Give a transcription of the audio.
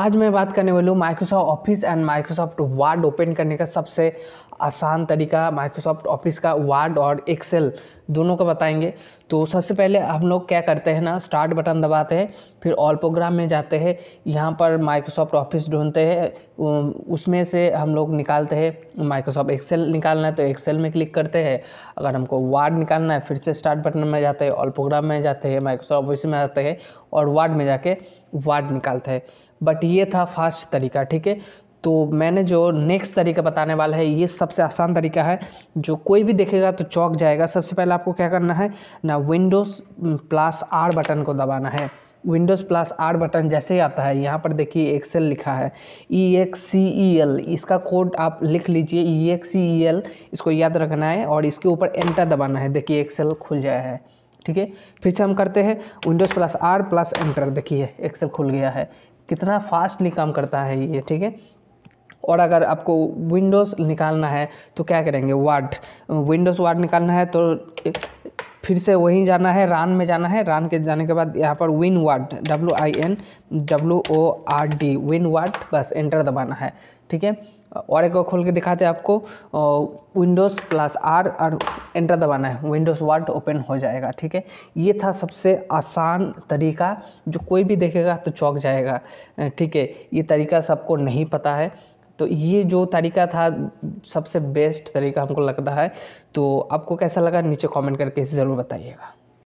आज मैं बात करने वाली हूँ Microsoft Office and Microsoft Word open करने का सबसे आसान तरीका माइक्रोसॉफ्ट ऑफिस का वर्ड और एक्सेल दोनों का बताएंगे तो सबसे पहले हम लोग क्या करते हैं ना स्टार्ट बटन दबाते हैं फिर ऑल प्रोग्राम में जाते हैं यहाँ पर माइक्रोसॉफ्ट ऑफिस ढूंढते हैं उसमें से हम लोग निकालते हैं माइक्रोसॉफ्ट एक्सेल निकालना है तो एक्सेल में क्लिक करते हैं अगर हमको वार्ड निकालना है फिर से स्टार्ट बटन में जाते हैं ऑल प्रोग्राम में जाते हैं माइक्रोसॉफ्ट ऑफिस में जाते हैं और वार्ड में जाके वार्ड निकालते हैं बट ये था फास्ट तरीका ठीक है तो मैंने जो नेक्स्ट तरीका बताने वाला है ये सबसे आसान तरीका है जो कोई भी देखेगा तो चौक जाएगा सबसे पहले आपको क्या करना है ना विंडोज़ प्लस आर बटन को दबाना है विंडोज़ प्लस आर बटन जैसे ही आता है यहाँ पर देखिए एक्सेल लिखा है E X C E L इसका कोड आप लिख लीजिए ई एक्स सी ई एल इसको याद रखना है और इसके ऊपर एंटर दबाना है देखिए एक्सेल खुल गया है ठीक है फिर से हम करते हैं Windows plus R plus enter देखिए एक्सेल खुल गया है कितना फास्टली काम करता है ये ठीक है और अगर आपको विंडोज़ निकालना है तो क्या करेंगे वार्ड विंडोज़ वार्ड निकालना है तो फिर से वहीं जाना है रान में जाना है रान के जाने के बाद यहाँ पर winword W I N W O R D winword बस एंटर दबाना है ठीक है और एक बार खोल के दिखाते हैं आपको विंडोज़ प्लस आर और एंटर दबाना है विंडोज़ वर्ड ओपन हो जाएगा ठीक है ये था सबसे आसान तरीका जो कोई भी देखेगा तो चौक जाएगा ठीक है ये तरीका सबको नहीं पता है तो ये जो तरीका था सबसे बेस्ट तरीका हमको लगता है तो आपको कैसा लगा नीचे कमेंट करके ज़रूर बताइएगा